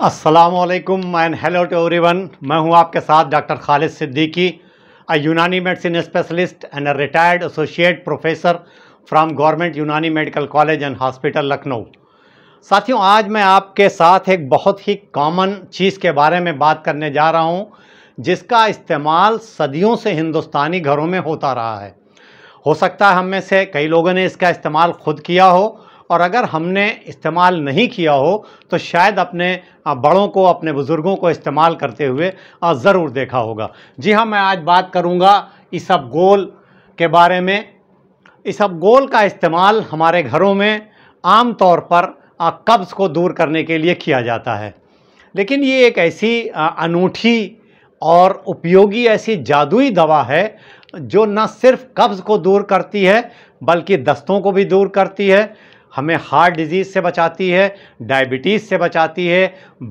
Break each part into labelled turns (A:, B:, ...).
A: Aslam and hello to everyone मैं हूं आपके साथ doctor Khalid Siddiqui uh Unani medicine specialist and uh retired associate professor from government Unani medical college and hospital Lucknow साथियों आज मैं आपके साथ एक बहुत ही कॉमन चीज़ के बारे में बात करने जा रहा हूं जिसका इस्तेमाल सदियों से हिंदुस्तानी घरों में होता रहा है हो सकता है हम में से कई लोगों ने इसका इस्तेमाल खुद किया हो और अगर हमने इस्तेमाल नहीं किया हो तो शायद अपने बड़ों को अपने बुज़ुर्गों को इस्तेमाल करते हुए ज़रूर देखा होगा जी हाँ मैं आज बात करूँगा इस गोल के बारे में इस अब गोल का इस्तेमाल हमारे घरों में आम तौर पर कब्ज़ को दूर करने के लिए किया जाता है लेकिन ये एक ऐसी अनूठी और उपयोगी ऐसी जादुई दवा है जो न सिर्फ कब्ज़ को दूर करती है बल्कि दस्तों को भी दूर करती है हमें हार्ट डिजीज़ से बचाती है डायबिटीज़ से बचाती है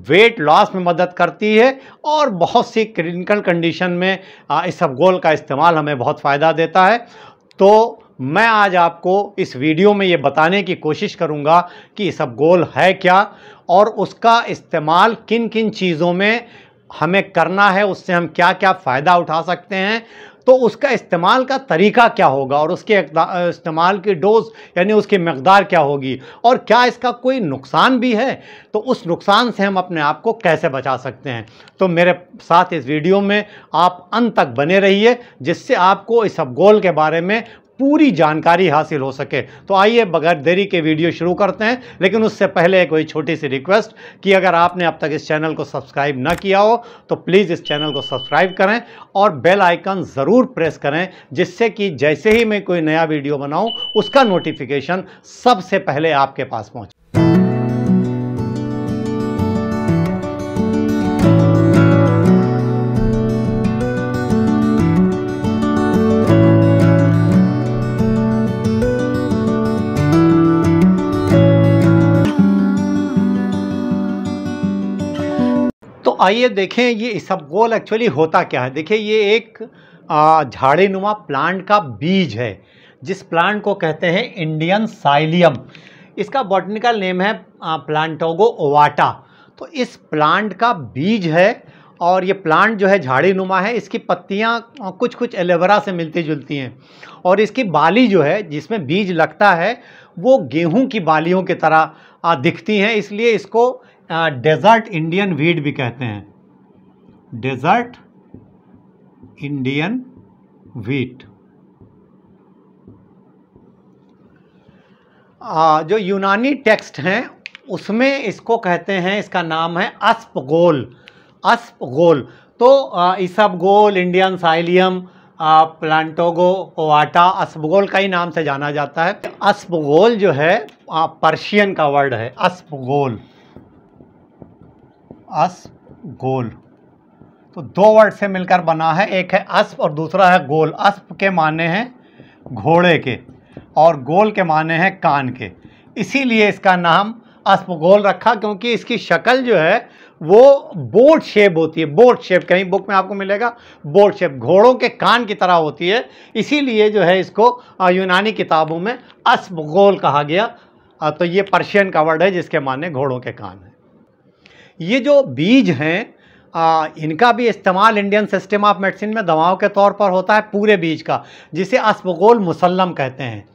A: वेट लॉस में मदद करती है और बहुत सी क्लिनिकल कंडीशन में इस सब गोल का इस्तेमाल हमें बहुत फ़ायदा देता है तो मैं आज आपको इस वीडियो में ये बताने की कोशिश करूँगा कि सब गोल है क्या और उसका इस्तेमाल किन किन चीज़ों में हमें करना है उससे हम क्या क्या फ़ायदा उठा सकते हैं तो उसका इस्तेमाल का तरीका क्या होगा और उसके इस्तेमाल की डोज यानी उसकी मकदार क्या होगी और क्या इसका कोई नुकसान भी है तो उस नुकसान से हम अपने आप को कैसे बचा सकते हैं तो मेरे साथ इस वीडियो में आप अंत तक बने रहिए जिससे आपको इस गोल के बारे में पूरी जानकारी हासिल हो सके तो आइए बगैर देरी के वीडियो शुरू करते हैं लेकिन उससे पहले एक वही छोटी सी रिक्वेस्ट कि अगर आपने अब तक इस चैनल को सब्सक्राइब ना किया हो तो प्लीज़ इस चैनल को सब्सक्राइब करें और बेल आइकन ज़रूर प्रेस करें जिससे कि जैसे ही मैं कोई नया वीडियो बनाऊँ उसका नोटिफिकेशन सबसे पहले आपके पास पहुँचे आइए देखें ये इसबगोल एक्चुअली होता क्या है देखिए ये एक झाड़ी नुमा प्लांट का बीज है जिस प्लांट को कहते हैं इंडियन साइलियम इसका बॉटनिकल नेम है प्लांटोगो ओवाटा तो इस प्लांट का बीज है और ये प्लांट जो है झाड़ी नुमा है इसकी पत्तियाँ कुछ कुछ एलेवरा से मिलती जुलती हैं और इसकी बाली जो है जिसमें बीज लगता है वो गेहूं की बालियों की तरह दिखती हैं इसलिए इसको डेजर्ट इंडियन वीड भी कहते हैं डेजर्ट इंडियन वीट आ, जो यूनानी टेक्स्ट हैं उसमें इसको कहते हैं इसका नाम है अस्पगोल अस्पगोल तो इसबगोल इंडियन साइलियम प्लांटोगो वाटा अस्पगोल का ही नाम से जाना जाता है अस्पगोल जो है पर्शियन का वर्ड है अस्पगोल अस गोल तो दो वर्ड से मिलकर बना है एक है अस्प और दूसरा है गोल अस्प के माने हैं घोड़े के और गोल के माने हैं कान के इसीलिए इसका नाम अस्प गोल रखा क्योंकि इसकी शक्ल जो है वो बोट शेप होती है बोट शेप कहीं बुक में आपको मिलेगा बोट शेप घोड़ों के कान की तरह होती है इसीलिए जो है इसको यूनानी किताबों में अस्प गोल कहा गया तो ये पर्शियन का वर्ड है जिसके माने घोड़ों के कान है ये जो बीज हैं आ, इनका भी इस्तेमाल इंडियन सिस्टम ऑफ मेडिसिन में दवाओं के तौर पर होता है पूरे बीज का जिसे अस्बगोल मुसलम कहते हैं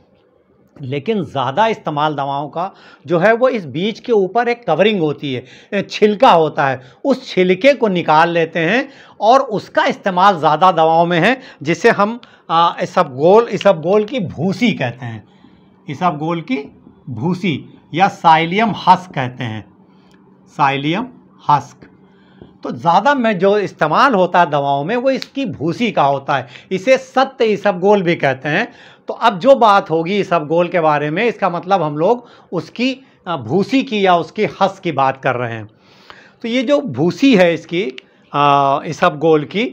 A: लेकिन ज़्यादा इस्तेमाल दवाओं का जो है वो इस बीज के ऊपर एक कवरिंग होती है छिलका होता है उस छिलके को निकाल लेते हैं और उसका इस्तेमाल ज़्यादा दवाओं में है जिसे हम गोल इसब गोल की भूसी कहते हैं गोल की भूसी या साइलियम हस कहते हैं साइलियम हस्क तो ज़्यादा में जो इस्तेमाल होता है दवाओं में वो इसकी भूसी का होता है इसे सत्य इसबगोल भी कहते हैं तो अब जो बात होगी इसबगोल के बारे में इसका मतलब हम लोग उसकी भूसी की या उसकी हस की बात कर रहे हैं तो ये जो भूसी है इसकी इसबगोल की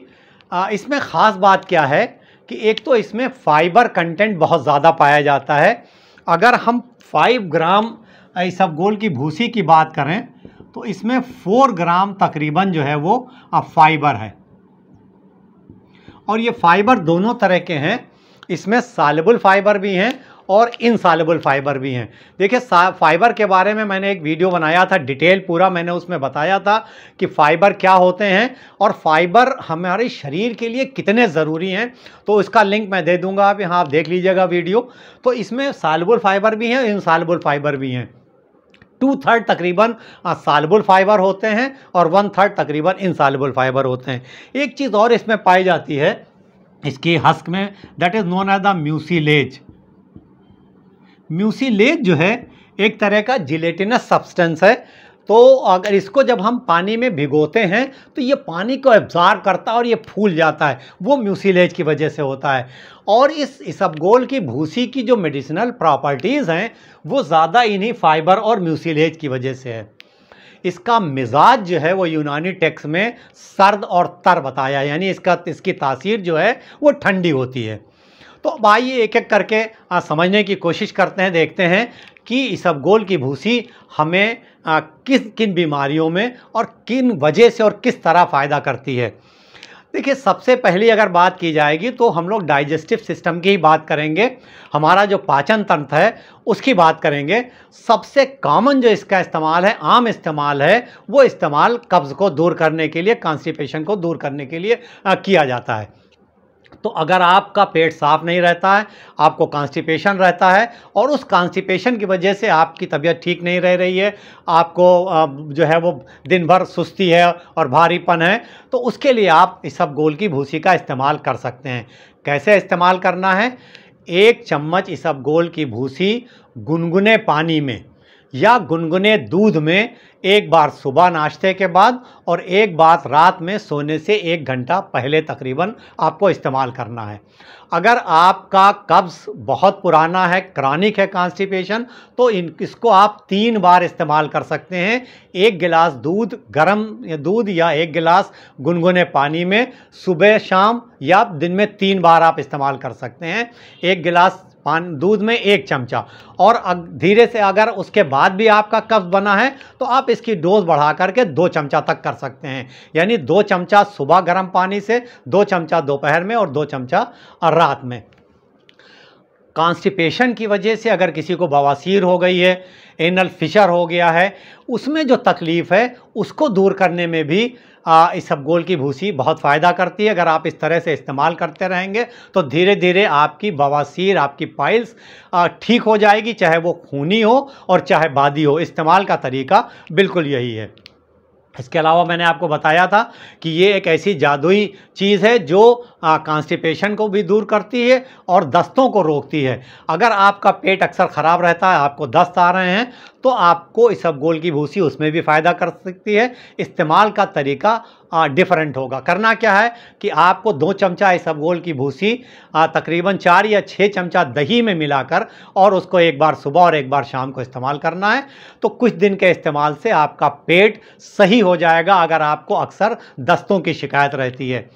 A: आ, इसमें ख़ास बात क्या है कि एक तो इसमें फाइबर कंटेंट बहुत ज़्यादा पाया जाता है अगर हम फाइव ग्राम इसबगोल की भूसी की बात करें तो इसमें फोर ग्राम तकरीबन जो है वो फाइबर है और ये फाइबर दोनों तरह के हैं इसमें सालेबल फाइबर भी हैं और इनसालेबल फाइबर भी हैं देखिए फाइबर के बारे में मैंने एक वीडियो बनाया था डिटेल पूरा मैंने उसमें बताया था कि फाइबर क्या होते हैं और फाइबर हमारे शरीर के लिए कितने ज़रूरी हैं तो इसका लिंक मैं दे दूंगा आप यहाँ आप देख लीजिएगा वीडियो तो इसमें सालेबल फाइबर भी हैं इनसालेबल फाइबर भी हैं टू थर्ड तकरीबन सालबुल फाइबर होते हैं और वन थर्ड तकरीबन इनसालबुल फाइबर होते हैं एक चीज़ और इसमें पाई जाती है इसकी हस्क में that is known as the mucilage mucilage जो है एक तरह का जिलेटिनस सब्सटेंस है तो अगर इसको जब हम पानी में भिगोते हैं तो ये पानी को एब्ज़ार्व करता है और ये फूल जाता है वो म्यूसिलेज की वजह से होता है और इस इसबगोल की भूसी की जो मेडिसिनल प्रॉपर्टीज़ हैं वो ज़्यादा इन्हीं फाइबर और म्यूसिलेज की वजह से है इसका मिजाज जो है वो यूनानी टेक्स में सर्द और तर बताया यानी इसका इसकी तासीर जो है वो ठंडी होती है तो भाई आइए एक एक करके आ, समझने की कोशिश करते हैं देखते हैं कि इसबगोल की भूसी हमें आ, किस किन बीमारियों में और किन वजह से और किस तरह फ़ायदा करती है देखिए सबसे पहली अगर बात की जाएगी तो हम लोग डाइजेस्टिव सिस्टम की ही बात करेंगे हमारा जो पाचन तंत्र है उसकी बात करेंगे सबसे कॉमन जो इसका इस्तेमाल है आम इस्तेमाल है वो इस्तेमाल कब्ज़ को दूर करने के लिए कॉन्स्टिपेशन को दूर करने के लिए आ, किया जाता है तो अगर आपका पेट साफ नहीं रहता है आपको कॉन्स्टिपेशन रहता है और उस कॉन्स्टिपेशन की वजह से आपकी तबीयत ठीक नहीं रह रही है आपको जो है वो दिन भर सुस्ती है और भारीपन है तो उसके लिए आप इस गोल की भूसी का इस्तेमाल कर सकते हैं कैसे इस्तेमाल करना है एक चम्मच इस गोल की भूसी गुनगुने पानी में या गुनगुने दूध में एक बार सुबह नाश्ते के बाद और एक बार रात में सोने से एक घंटा पहले तकरीबन आपको इस्तेमाल करना है अगर आपका कब्ज़ बहुत पुराना है क्रॉनिक है कॉन्स्टिपेशन तो इन इसको आप तीन बार इस्तेमाल कर सकते हैं एक गिलास दूध गर्म दूध या एक गिलास गुनगुने पानी में सुबह शाम या दिन में तीन बार आप इस्तेमाल कर सकते हैं एक गिलास पान दूध में एक चमचा और धीरे से अगर उसके बाद भी आपका कब्ज बना है तो आप इसकी डोज बढ़ा करके दो चमचा तक कर सकते हैं यानी दो चमचा सुबह गर्म पानी से दो चमचा दोपहर में और दो चमचा रात में कॉन्स्टिपेशन की वजह से अगर किसी को बवासीर हो गई है एनल फिशर हो गया है उसमें जो तकलीफ़ है उसको दूर करने में भी आ, इस सब गोल की भूसी बहुत फ़ायदा करती है अगर आप इस तरह से इस्तेमाल करते रहेंगे तो धीरे धीरे आपकी बवासीर आपकी पाइल्स ठीक हो जाएगी चाहे वो खूनी हो और चाहे बादी हो इस्तेमाल का तरीका बिल्कुल यही है इसके अलावा मैंने आपको बताया था कि ये एक ऐसी जादुई चीज़ है जो कॉन्स्टिपेशन को भी दूर करती है और दस्तों को रोकती है अगर आपका पेट अक्सर ख़राब रहता है आपको दस्त आ रहे हैं तो आपको इस गोल की भूसी उसमें भी फ़ायदा कर सकती है इस्तेमाल का तरीका डिफरेंट होगा करना क्या है कि आपको दो चमचा गोल की भूसी तकरीबन चार या छः चमचा दही में मिलाकर और उसको एक बार सुबह और एक बार शाम को इस्तेमाल करना है तो कुछ दिन के इस्तेमाल से आपका पेट सही हो जाएगा अगर आपको अक्सर दस्तों की शिकायत रहती है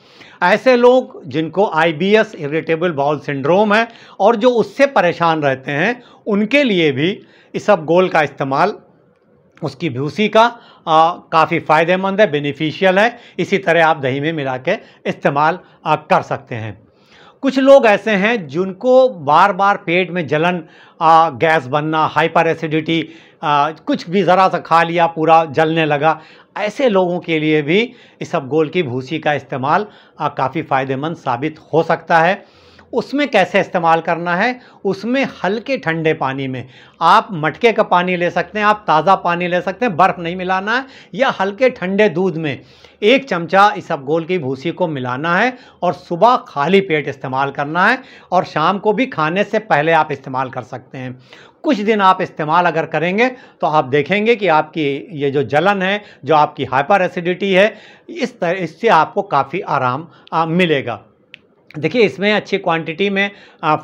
A: ऐसे लोग जिनको आईबीएस इरिटेबल बाउल सिंड्रोम है और जो उससे परेशान रहते हैं उनके लिए भी इस गोल का इस्तेमाल उसकी भूसी का काफ़ी फ़ायदेमंद है बेनिफिशियल है इसी तरह आप दही में मिला के इस्तेमाल आ, कर सकते हैं कुछ लोग ऐसे हैं जिनको बार बार पेट में जलन आ, गैस बनना हाइपर एसिडिटी कुछ भी ज़रा सा खा लिया पूरा जलने लगा ऐसे लोगों के लिए भी इस गोल की भूसी का इस्तेमाल काफ़ी फ़ायदेमंद साबित हो सकता है उसमें कैसे इस्तेमाल करना है उसमें हल्के ठंडे पानी में आप मटके का पानी ले सकते हैं आप ताज़ा पानी ले सकते हैं बर्फ़ नहीं मिलाना है या हल्के ठंडे दूध में एक चमचा इस गोल की भूसी को मिलाना है और सुबह खाली पेट इस्तेमाल करना है और शाम को भी खाने से पहले आप इस्तेमाल कर सकते हैं कुछ दिन आप इस्तेमाल अगर करेंगे तो आप देखेंगे कि आपकी ये जो जलन है जो आपकी हाइपर एसिडिटी है इस तरह इससे आपको काफ़ी आराम आ, मिलेगा देखिए इसमें अच्छी क्वांटिटी में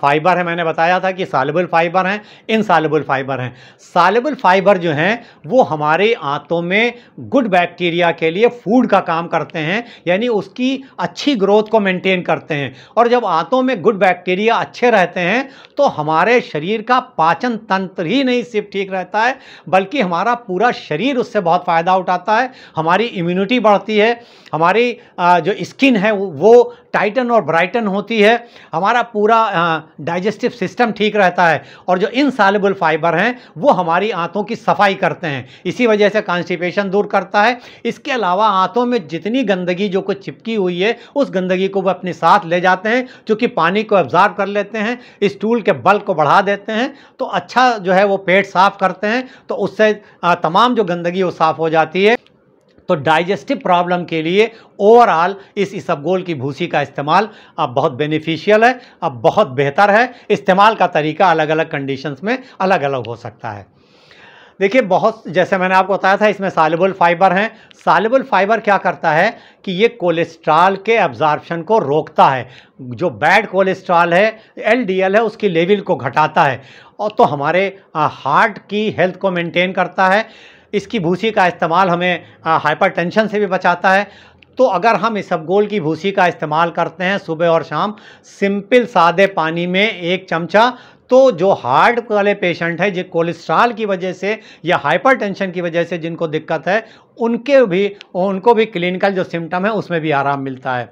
A: फाइबर है मैंने बताया था कि सालबल फाइबर हैं इन सालबल फाइबर हैं सालबल फाइबर जो हैं वो हमारे आंतों में गुड बैक्टीरिया के लिए फूड का काम करते हैं यानी उसकी अच्छी ग्रोथ को मेंटेन करते हैं और जब आंतों में गुड बैक्टीरिया अच्छे रहते हैं तो हमारे शरीर का पाचन तंत्र ही नहीं सिर्फ ठीक रहता है बल्कि हमारा पूरा शरीर उससे बहुत फ़ायदा उठाता है हमारी इम्यूनिटी बढ़ती है हमारी जो स्किन है वो टाइटन और ब्राइटन होती है हमारा पूरा डाइजेस्टिव सिस्टम ठीक रहता है और जो इनसालेबल फाइबर हैं वो हमारी आंतों की सफाई करते हैं इसी वजह से कॉन्स्टिपेशन दूर करता है इसके अलावा आंतों में जितनी गंदगी जो कुछ चिपकी हुई है उस गंदगी को वह अपने साथ ले जाते हैं चूँकि पानी को एब्जॉर्व कर लेते हैं स्टूल के बल को बढ़ा देते हैं तो अच्छा जो है वो पेट साफ करते हैं तो उससे तमाम जो गंदगी वो साफ़ हो जाती है तो डाइजेस्टिव प्रॉब्लम के लिए ओवरऑल इस इसबगोल की भूसी का इस्तेमाल अब बहुत बेनिफिशियल है अब बहुत बेहतर है इस्तेमाल का तरीका अलग अलग कंडीशंस में अलग अलग हो सकता है देखिए बहुत जैसे मैंने आपको बताया था इसमें सालेबल फाइबर हैं सालेबल फाइबर क्या करता है कि ये कोलेस्ट्रॉल के एब्जॉर्प्शन को रोकता है जो बैड कोलेस्ट्रॉल है एलडीएल है उसकी लेवल को घटाता है और तो हमारे हार्ट की हेल्थ को मेंटेन करता है इसकी भूसी का इस्तेमाल हमें हाइपरटेंशन से भी बचाता है तो अगर हम इस इसबगोल की भूसी का इस्तेमाल करते हैं सुबह और शाम सिंपल सादे पानी में एक चमचा तो जो हार्ट वाले पेशेंट हैं जो कोलेस्ट्रॉल की वजह से या हाइपरटेंशन की वजह से जिनको दिक्कत है उनके भी उनको भी क्लिनिकल जो सिम्टम है उसमें भी आराम मिलता है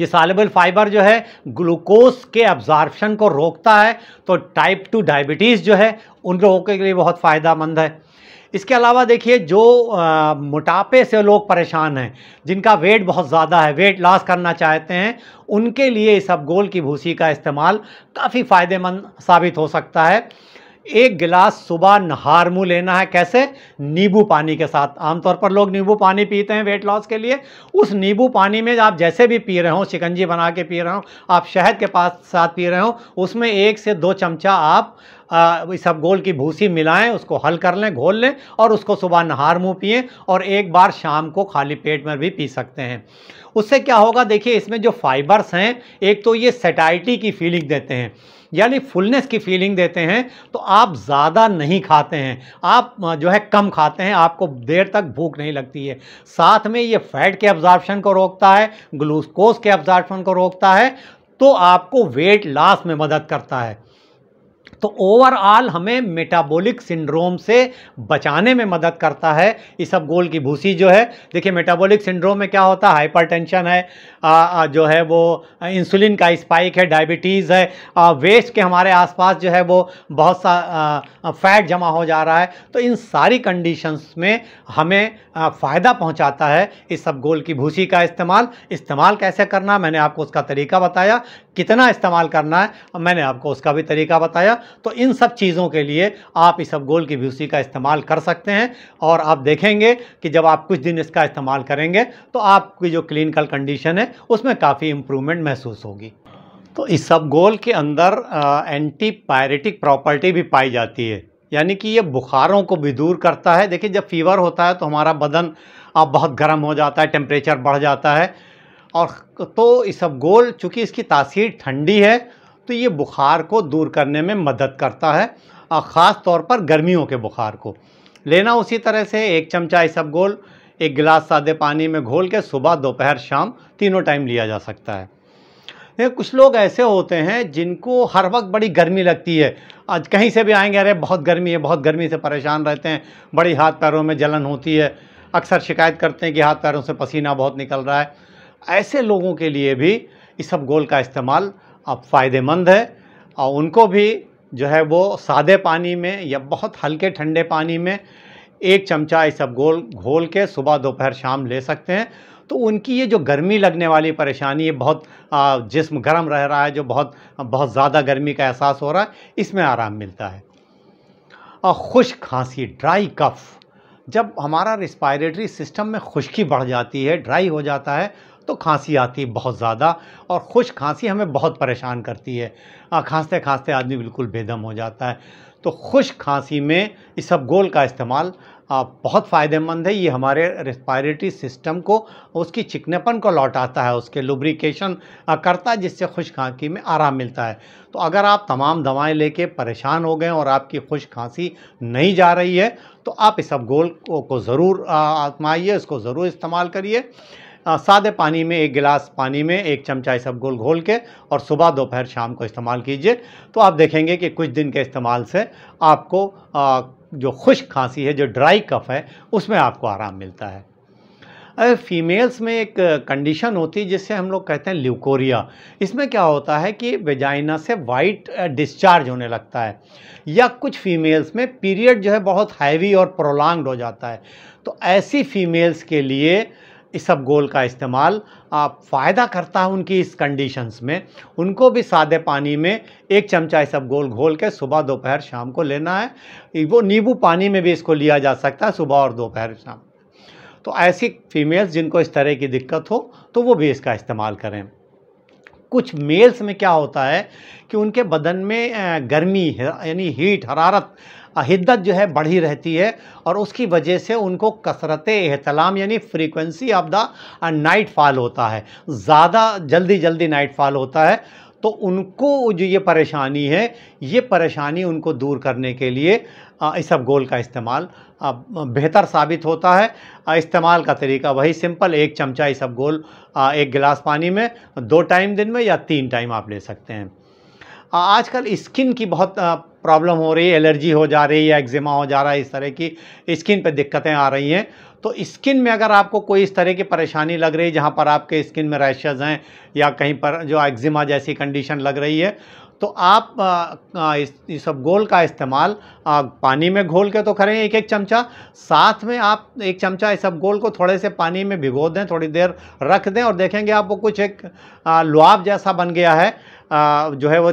A: ये सालेबल फाइबर जो है ग्लूकोज के अब्ज़ॉर्बशन को रोकता है तो टाइप टू डायबिटीज़ जो है उन लोगों के लिए बहुत फ़ायदा मंद है इसके अलावा देखिए जो आ, मोटापे से लोग परेशान हैं जिनका वेट बहुत ज़्यादा है वेट लॉस करना चाहते हैं उनके लिए इस अब गोल की भूसी का इस्तेमाल काफ़ी फ़ायदेमंद साबित हो सकता है एक गिलास सुबह नहार मुँह लेना है कैसे नींबू पानी के साथ आमतौर पर लोग नींबू पानी पीते हैं वेट लॉस के लिए उस नींबू पानी में आप जैसे भी पी रहे हो शिकंजी बना के पी रहे हो आप शहद के पास साथ पी रहे हो उसमें एक से दो चमचा आप इस सब गोल की भूसी मिलाएं उसको हल कर लें घोल लें और उसको सुबह नहार मुँह पिएँ और एक बार शाम को खाली पेट में भी पी सकते हैं उससे क्या होगा देखिए इसमें जो फाइबर्स हैं एक तो ये सेटाइटी की फीलिंग देते हैं यानी फुलनेस की फीलिंग देते हैं तो आप ज़्यादा नहीं खाते हैं आप जो है कम खाते हैं आपको देर तक भूख नहीं लगती है साथ में ये फैट के ऑब्जॉर्बन को रोकता है ग्लूकोज के ऑब्जॉर्बन को रोकता है तो आपको वेट लॉस में मदद करता है तो ओवरऑल हमें मेटाबॉलिक सिंड्रोम से बचाने में मदद करता है ये सब गोल की भूसी जो है देखिए मेटाबॉलिक सिंड्रोम में क्या होता है हाइपरटेंशन है आ, आ, जो है वो इंसुलिन का स्पाइक है डायबिटीज़ है आ, वेस्ट के हमारे आसपास जो है वो बहुत सा फैट जमा हो जा रहा है तो इन सारी कंडीशंस में हमें फ़ायदा पहुंचाता है इस सब गोल की भूसी का इस्तेमाल इस्तेमाल कैसे करना मैंने आपको उसका तरीका बताया कितना इस्तेमाल करना है और मैंने आपको उसका भी तरीका बताया तो इन सब चीज़ों के लिए आप इस सब गोल की भूसी का इस्तेमाल कर सकते हैं और आप देखेंगे कि जब आप कुछ दिन इसका इस्तेमाल करेंगे तो आपकी जो क्लिनिकल कंडीशन है उसमें काफ़ी इम्प्रूवमेंट महसूस होगी तो इस सब गोल के अंदर एंटीपायरेटिक प्रॉपर्टी भी पाई जाती है यानी कि ये बुखारों को भी दूर करता है देखिए जब फीवर होता है तो हमारा बदन अब बहुत गर्म हो जाता है टेम्परेचर बढ़ जाता है और तो सब गोल चूँकि इसकी तासीर ठंडी है तो ये बुखार को दूर करने में मदद करता है और ख़ास तौर पर गर्मियों के बुखार को लेना उसी तरह से एक चमचा गोल एक गिलास सादे पानी में घोल के सुबह दोपहर शाम तीनों टाइम लिया जा सकता है कुछ लोग ऐसे होते हैं जिनको हर वक्त बड़ी गर्मी लगती है आज कहीं से भी आएंगे अरे बहुत गर्मी है बहुत गर्मी से परेशान रहते हैं बड़ी हाथ पैरों में जलन होती है अक्सर शिकायत करते हैं कि हाथ पैरों से पसीना बहुत निकल रहा है ऐसे लोगों के लिए भी इस सब गोल का इस्तेमाल अब फ़ायदेमंद है और उनको भी जो है वो सादे पानी में या बहुत हल्के ठंडे पानी में एक चमचा इस सब गोल घोल के सुबह दोपहर शाम ले सकते हैं तो उनकी ये जो गर्मी लगने वाली परेशानी ये बहुत जिस्म गर्म रह रहा है जो बहुत बहुत ज़्यादा गर्मी का एहसास हो रहा है इसमें आराम मिलता है और खुश खांसी ड्राई कफ़ जब हमारा रिस्पायरेटरी सिस्टम में खुश्की बढ़ जाती है ड्राई हो जाता है तो खांसी आती है बहुत ज़्यादा और खुश खांसी हमें बहुत परेशान करती है खांसते खांसते आदमी बिल्कुल बेदम हो जाता है तो खुश खांसी में इस सब गोल का इस्तेमाल बहुत फ़ायदेमंद है ये हमारे रेस्पायरेटरी सिस्टम को उसकी चिकनेपन को लौटाता है उसके लुब्रिकेशन करता है जिससे खुश खांसी में आराम मिलता है तो अगर आप तमाम दवाएं लेके परेशान हो गए और आपकी खुश खांसी नहीं जा रही है तो आप इस गोल को, को ज़रूर आजमाइए इसको ज़रूर इस्तेमाल करिए सादे पानी में एक गिलास पानी में एक चमचा गोल घोल के और सुबह दोपहर शाम को इस्तेमाल कीजिए तो आप देखेंगे कि कुछ दिन के इस्तेमाल से आपको जो खुश्क खांसी है जो ड्राई कफ है उसमें आपको आराम मिलता है फीमेल्स में एक कंडीशन होती है जिससे हम लोग कहते हैं ल्यूकोरिया इसमें क्या होता है कि वेजाइना से वाइट डिस्चार्ज होने लगता है या कुछ फीमेल्स में पीरियड जो है बहुत हैवी और प्रोलॉन्ग हो जाता है तो ऐसी फीमेल्स के लिए इस सब गोल का इस्तेमाल आप फ़ायदा करता है उनकी इस कंडीशंस में उनको भी सादे पानी में एक चमचा इसब गोल घोल के सुबह दोपहर शाम को लेना है वो नींबू पानी में भी इसको लिया जा सकता है सुबह और दोपहर शाम तो ऐसी फीमेल्स जिनको इस तरह की दिक्कत हो तो वो भी इसका इस्तेमाल करें कुछ मेल्स में क्या होता है कि उनके बदन में गर्मी यानी हीट हरारत हिद्दत जो है बढ़ी रहती है और उसकी वजह से उनको कसरत एहतलाम यानी frequency of the night fall होता है ज़्यादा जल्दी जल्दी नाइट फॉल होता है तो उनको जो ये परेशानी है ये परेशानी उनको दूर करने के लिए इस सब गोल का इस्तेमाल बेहतर साबित होता है इस्तेमाल का तरीका वही सिंपल एक चमचा इस सब गोल एक गिलास पानी में दो टाइम दिन में या तीन टाइम आप ले सकते हैं आजकल स्किन की बहुत प्रॉब्लम हो रही है एलर्जी हो जा रही है एक्जिमा हो जा रहा है इस तरह की स्किन पे दिक्कतें आ रही हैं तो स्किन में अगर आपको कोई इस तरह की परेशानी लग रही है जहाँ पर आपके स्किन में रैशेज़ हैं या कहीं पर जो एक्जिमा जैसी कंडीशन लग रही है तो आप ये सब गोल का इस्तेमाल पानी में घोल के तो करें एक एक चमचा साथ में आप एक चमचा इस सब गोल को थोड़े से पानी में भिगो दें थोड़ी देर रख दें और देखेंगे आपको कुछ एक लुआब जैसा बन गया है जो है वो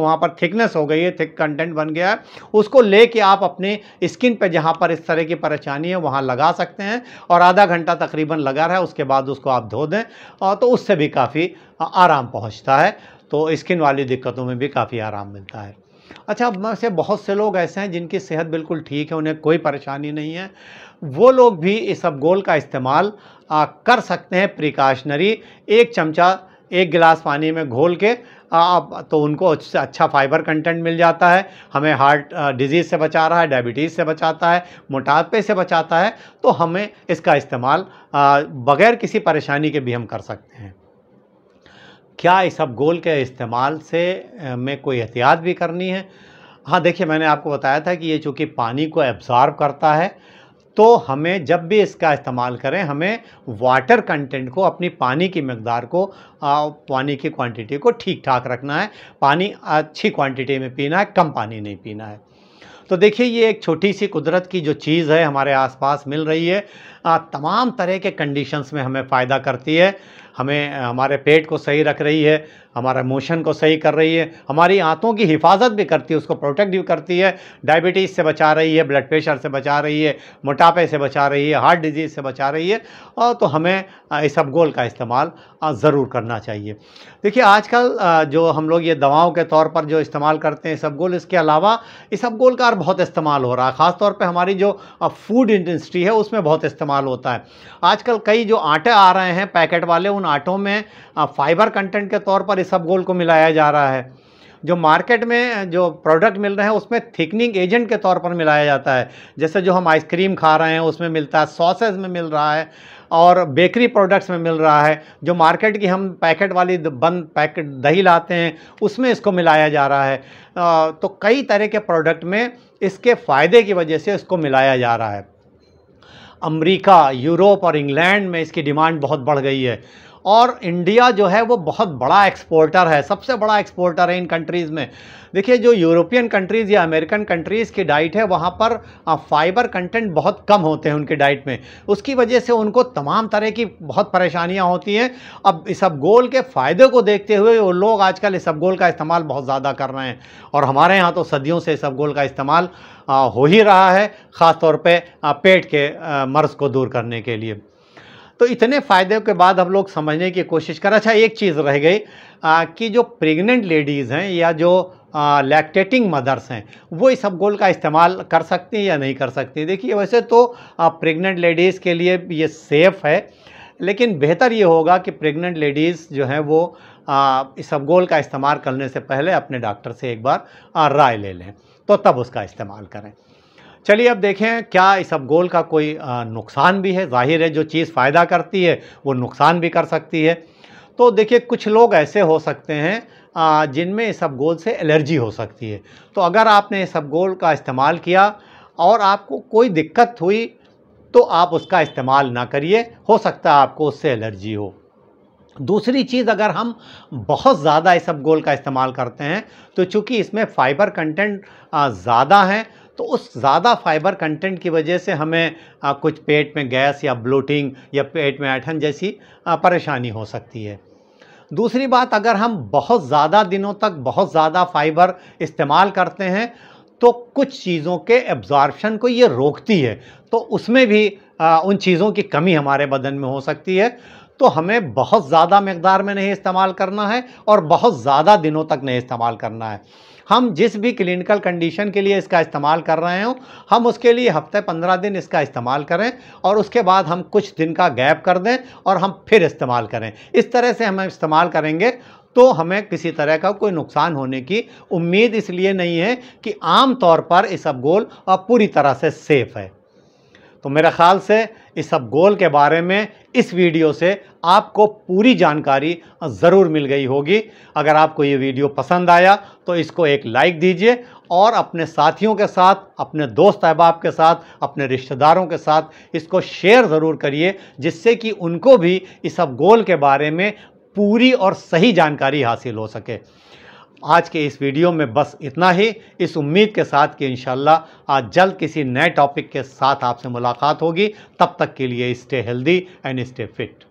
A: वहाँ पर थिकनेस हो गई है थिक कंटेंट बन गया है उसको ले के आप अपने स्किन पर जहाँ पर इस तरह की परेशानी है वहाँ लगा सकते हैं और आधा घंटा तकरीबन लगा रहा है उसके बाद उसको आप धो दें तो उससे भी काफ़ी आराम पहुँचता है तो स्किन वाली दिक्कतों में भी काफ़ी आराम मिलता है अच्छा अब से बहुत से लोग ऐसे हैं जिनकी सेहत बिल्कुल ठीक है उन्हें कोई परेशानी नहीं है वो लोग भी इस अब गोल का इस्तेमाल कर सकते हैं प्रिकॉशनरी एक चमचा एक गिलास पानी में घोल के आप तो उनको उससे अच्छा फाइबर कंटेंट मिल जाता है हमें हार्ट डिजीज़ से बचा रहा है डायबिटीज़ से बचाता है मोटापे से बचाता है तो हमें इसका इस्तेमाल बग़ैर किसी परेशानी के भी हम कर सकते हैं क्या इस सब गोल के इस्तेमाल से में कोई एहतियात भी करनी है हाँ देखिए मैंने आपको बताया था कि ये चूँकि पानी को एब्ज़ॉर्ब करता है तो हमें जब भी इसका इस्तेमाल करें हमें वाटर कंटेंट को अपनी पानी की मकदार को पानी की क्वांटिटी को ठीक ठाक रखना है पानी अच्छी क्वांटिटी में पीना है कम पानी नहीं पीना है तो देखिए ये एक छोटी सी कुदरत की जो चीज़ है हमारे आसपास मिल रही है तमाम तरह के कंडीशंस में हमें फ़ायदा करती है हमें हमारे पेट को सही रख रही है हमारा मोशन को सही कर रही है हमारी आंतों की हिफाजत भी करती है उसको प्रोटेक्ट भी करती है डायबिटीज़ से बचा रही है ब्लड प्रेशर से बचा रही है मोटापे से बचा रही है हार्ट डिजीज़ से बचा रही है और तो हमें इस गोल का इस्तेमाल ज़रूर करना चाहिए देखिए आजकल जो हम लोग ये दवाओं के तौर पर जो इस्तेमाल करते हैं सब गोल इसके अलावा इस गोल का बहुत इस्तेमाल हो रहा है ख़ासतौर पर हमारी जो फूड इंडस्ट्री है उसमें बहुत इस्तेमाल इस्तेमाल होता है आजकल कई जो आटे आ रहे हैं पैकेट वाले उन आटों में फाइबर कंटेंट के तौर पर इस गोल को मिलाया जा रहा है जो मार्केट में जो प्रोडक्ट मिल रहे हैं उसमें थिकनिंग एजेंट के तौर पर मिलाया जाता है जैसे जो हम आइसक्रीम खा रहे हैं उसमें मिलता है सॉसेज में मिल रहा है और बेकरी प्रोडक्ट्स में मिल रहा है जो मार्केट की हम पैकेट वाली बंद पैकेट दही लाते हैं उसमें इसको मिलाया जा रहा है तो कई तरह के प्रोडक्ट में इसके फ़ायदे की वजह से इसको मिलाया जा रहा है अमेरिका यूरोप और इंग्लैंड में इसकी डिमांड बहुत बढ़ गई है और इंडिया जो है वो बहुत बड़ा एक्सपोर्टर है सबसे बड़ा एक्सपोर्टर है इन कंट्रीज़ में देखिए जो यूरोपियन कंट्रीज़ या अमेरिकन कंट्रीज़ की डाइट है वहाँ पर फाइबर कंटेंट बहुत कम होते हैं उनकी डाइट में उसकी वजह से उनको तमाम तरह की बहुत परेशानियाँ होती हैं अब इस गोल के फ़ायदे को देखते हुए वो लोग आजकल इस गोल का इस्तेमाल बहुत ज़्यादा कर रहे हैं और हमारे यहाँ तो सदियों से इस गोल का इस्तेमाल हो ही रहा है ख़ासतौर पर पे, पेट के मर्ज़ को दूर करने के लिए तो इतने फ़ायदे के बाद हम लोग समझने की कोशिश करें अच्छा एक चीज़ रह गई कि जो प्रेग्नेंट लेडीज़ हैं या जो लैक्टेटिंग मदर्स हैं वो इस गोल का इस्तेमाल कर सकती हैं या नहीं कर सकती देखिए वैसे तो प्रेग्नेंट लेडीज़ के लिए ये सेफ़ है लेकिन बेहतर ये होगा कि प्रेग्नेंट लेडीज़ जो हैं वो इस सब गोल का इस्तेमाल करने से पहले अपने डॉक्टर से एक बार राय ले लें तो तब उसका इस्तेमाल करें चलिए अब देखें क्या इस अब गोल का कोई नुकसान भी है जाहिर है जो चीज़ फ़ायदा करती है वो नुकसान भी कर सकती है तो देखिए कुछ लोग ऐसे हो सकते हैं जिनमें इस अब गोल से एलर्जी हो सकती है तो अगर आपने इस अब गोल का इस्तेमाल किया और आपको कोई दिक्कत हुई तो आप उसका इस्तेमाल ना करिए हो सकता है आपको उससे एलर्जी हो दूसरी चीज़ अगर हम बहुत ज़्यादा इस अब गोल का इस्तेमाल करते हैं तो चूँकि इसमें फ़ाइबर कंटेंट ज़्यादा हैं तो उस ज़्यादा फाइबर कंटेंट की वजह से हमें आ, कुछ पेट में गैस या ब्लोटिंग या पेट में ऐठन जैसी परेशानी हो सकती है दूसरी बात अगर हम बहुत ज़्यादा दिनों तक बहुत ज़्यादा फाइबर इस्तेमाल करते हैं तो कुछ चीज़ों के एब्जॉर्बशन को ये रोकती है तो उसमें भी आ, उन चीज़ों की कमी हमारे बदन में हो सकती है तो हमें बहुत ज़्यादा मकदार में नहीं इस्तेमाल करना है और बहुत ज़्यादा दिनों तक नहीं इस्तेमाल करना है हम जिस भी क्लिनिकल कंडीशन के लिए इसका इस्तेमाल कर रहे हो हम उसके लिए हफ्ते पंद्रह दिन इसका इस्तेमाल करें और उसके बाद हम कुछ दिन का गैप कर दें और हम फिर इस्तेमाल करें इस तरह से हम इस्तेमाल करेंगे तो हमें किसी तरह का कोई नुकसान होने की उम्मीद इसलिए नहीं है कि आम तौर पर इस अब गोल पूरी तरह से सेफ़ है तो मेरे ख़्याल से इस सब गोल के बारे में इस वीडियो से आपको पूरी जानकारी ज़रूर मिल गई होगी अगर आपको ये वीडियो पसंद आया तो इसको एक लाइक दीजिए और अपने साथियों के साथ अपने दोस्त अहबाब के साथ अपने रिश्तेदारों के साथ इसको शेयर ज़रूर करिए जिससे कि उनको भी इस सब गोल के बारे में पूरी और सही जानकारी हासिल हो सके आज के इस वीडियो में बस इतना ही इस उम्मीद के साथ कि इन आज जल्द किसी नए टॉपिक के साथ आपसे मुलाकात होगी तब तक के लिए stay healthy and stay fit